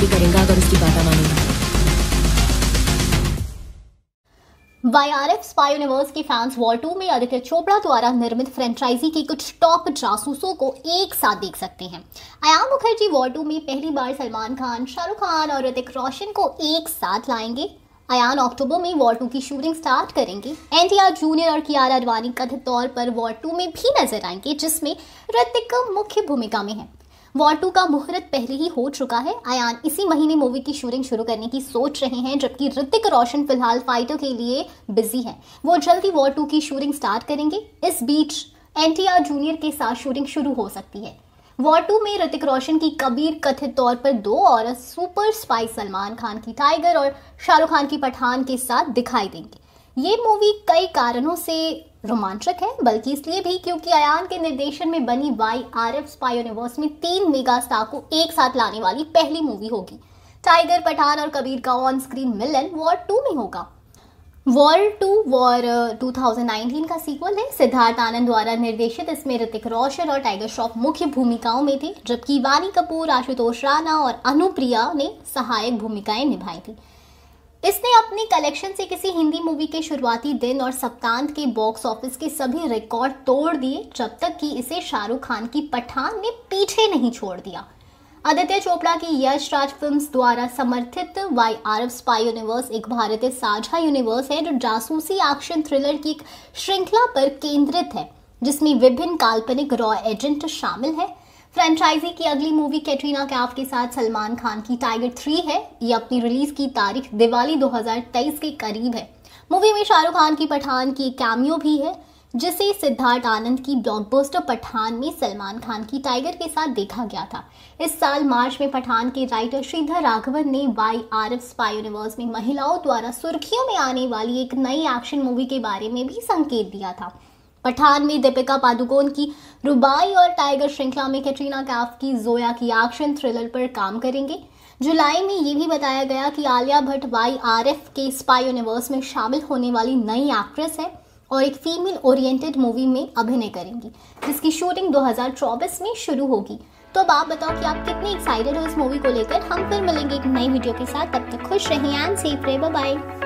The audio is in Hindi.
भी करेगा अगर उसकी बात मानेगा वाईआरएफ स्पाई यूनिवर्स के फैंस वॉल टू में आदित्य चोपड़ा द्वारा निर्मित फ्रेंचाइजी के कुछ टॉप जासूसों को एक साथ देख सकते हैं आयाम मुखर्जी वॉल टू में पहली बार सलमान खान शाहरुख खान और ऋतिक रोशन को एक साथ लाएंगे अयान अक्टूबर में वॉल टू की शूटिंग स्टार्ट करेंगे एनटीआर जूनियर और कियारा आडवाणी कथित तौर पर वॉल टू में भी नजर आएंगे जिसमें ऋतिक मुख्य भूमिका में है वॉर टू का मुहूर्त पहले ही हो चुका है आयान इसी महीने मूवी की शूटिंग शुरू करने की सोच रहे हैं जबकि ऋतिक रोशन फिलहाल फाइटर के लिए बिजी हैं वो जल्दी वॉर टू की शूटिंग स्टार्ट करेंगे इस बीच एन जूनियर के साथ शूटिंग शुरू हो सकती है वॉर टू में ऋतिक रोशन की कबीर कथित तौर पर दो और सुपर स्पाई सलमान खान की टाइगर और शाहरुख खान की पठान के साथ दिखाई देंगे ये मूवी कई कारणों से रोमांचक है बल्कि इसलिए भी क्योंकि अयान के निर्देशन में बनी Y R F spy universe में तीन मेगा स्टार को एक साथ लाने वाली पहली मूवी होगी टाइगर पठान और कबीर का ऑन स्क्रीन मिलन वॉर टू में होगा वॉर टू वॉर 2019 का सीक्वल है सिद्धार्थ आनंद द्वारा निर्देशित इसमें ऋतिक रोशन और टाइगर श्रॉफ मुख्य भूमिकाओं में थे जबकि वानी कपूर आशुतोष राणा और अनुप्रिया ने सहायक भूमिकाएं निभाई थी इसने अपनी कलेक्शन से किसी हिंदी मूवी के शुरुआती दिन और सप्तांत के बॉक्स ऑफिस के सभी रिकॉर्ड तोड़ दिए जब तक कि इसे शाहरुख खान की पठान ने पीछे नहीं छोड़ दिया आदित्य चोपड़ा की यश राज फिल्म्स द्वारा समर्थित Y R F spy universe एक भारतीय साझा यूनिवर्स है जो जासूसी एक्शन थ्रिलर की एक श्रृंखला पर केंद्रित है जिसमें विभिन्न काल्पनिक रॉ एजेंट शामिल है फ्रेंचाइजी की अगली मूवी कैटरीना कैफ के साथ सलमान खान की टाइगर थ्री है ये अपनी रिलीज की तारीख दिवाली 2023 के करीब है मूवी में शाहरुख खान की पठान की कैमियो भी है जिसे सिद्धार्थ आनंद की ब्लॉकबस्टर पठान में सलमान खान की टाइगर के साथ देखा गया था इस साल मार्च में पठान के राइटर श्रीधर राघवन ने Y R F spy universe में महिलाओं द्वारा सुर्खियों में आने वाली एक नई एक्शन मूवी के बारे में भी संकेत दिया था पठान में दीपिका पादुकोण की रुबाई और टाइगर श्रृंखला में कैटरीना कैफ की जोया की एक्शन थ्रिलर पर काम करेंगे जुलाई में ये भी बताया गया कि Alia Bhatt Y R F के स्पाई यूनिवर्स में शामिल होने वाली नई एक्ट्रेस है और एक फीमेल ओरिएंटेड मूवी में अभिनय करेंगी जिसकी शूटिंग 2024 में शुरू होगी तो अब आप बताओ कि आप कितने एक्साइटेड हो इस मूवी को लेकर हम फिर मिलेंगे एक नई वीडियो के साथ तब तक खुश रहें एंड सेफ रहे बाय बाय